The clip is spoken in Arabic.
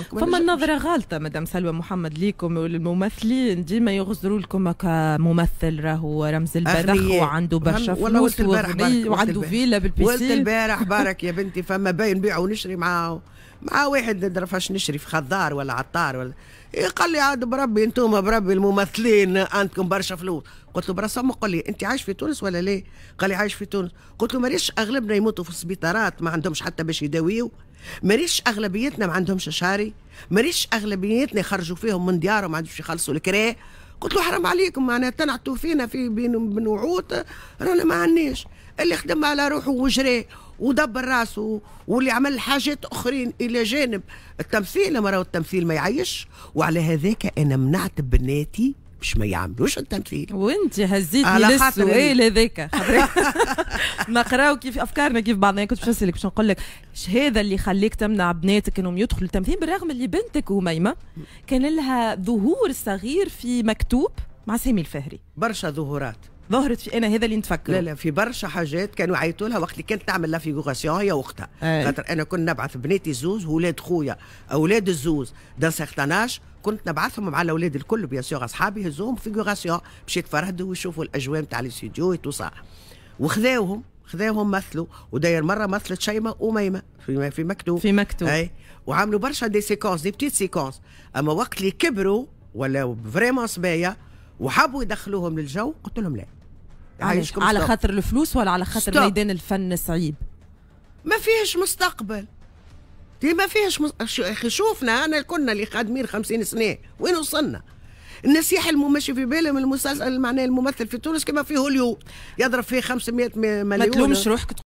فما نظرة غالطة مدام سلوى محمد ليكم والممثلين ديما يغزروا لكم كممثل راهو رمز البذخ وعنده برشا فلوس وعنده فيلا بالبيسين قلت البارح بارك يا بنتي فما باين نبيع ونشري معاه معاه واحد درفاش فاش نشري في خضار ولا عطار ولا إيه، قال لي عاد بربي انتم بربي الممثلين عندكم برشا فلوس قلت له برسم قال لي انت عايش في تونس ولا لا قال لي عايش في تونس قلت له ماريش اغلبنا يموتوا في السبيطارات ما عندهمش حتى باش يداويو ماريش اغلبيتنا ما عندهمش شاري ماريش اغلبيتنا يخرجوا فيهم من ديارهم ما عندهمش يخلصوا الكراء قلت له حرام عليكم معناها تنعتوا فينا في بين بنوعوت رانا ما عندناش اللي خدم على روحه وجراه ودبر راسه واللي عمل حاجات اخرين الى جانب التمثيل مرة التمثيل ما يعيش وعلى هذاك انا منعت بناتي باش ما يعملوش التمثيل وانت لي السؤال هذاك نقراو كيف افكارنا كيف بعضنا كنت باش نسالك باش نقول لك هذا اللي خليك تمنع بناتك انهم يدخلوا التمثيل بالرغم اللي بنتك وميمه كان لها ظهور صغير في مكتوب مع سامي الفهري برشا ظهورات ظهرت في انا هذا اللي نتفكر لا لا في برشا حاجات كانوا يعيطوا لها وقت اللي كانت تعمل لا فيغوراسيون هي واختها آه. خاطر انا كنت نبعث بناتي زوز وولاد خويا اولاد الزوز دان سيغتاناج كنت نبعثهم مع الاولاد الكل بيان سور اصحابي هزوهم فيغوراسيون باش يتفرهدوا ويشوفوا الاجواء نتاع الاستوديو وتوصى وخذاوهم خذاوهم مثلوا وداير مره مثلت شيماء وميمه في في مكتوب في مكتوب اي وعملوا برشا دي سيكونس دي بتيت سيكونس اما وقت اللي كبروا ولا فريمون صبايا وحبوا يدخلوهم للجو قلت لهم لا عايشكم على خاطر الفلوس ولا على خاطر ميدان الفن صعيب ما فيهش مستقبل دي ما فيهش مس... اخي شوفنا انا كنا اللي خادمين خمسين سنه وين وصلنا النسيح الممشي في بالهم المسلسل معناه الممثل في تونس كما في هوليوود يضرب فيه 500 مليون ما تلومش روحك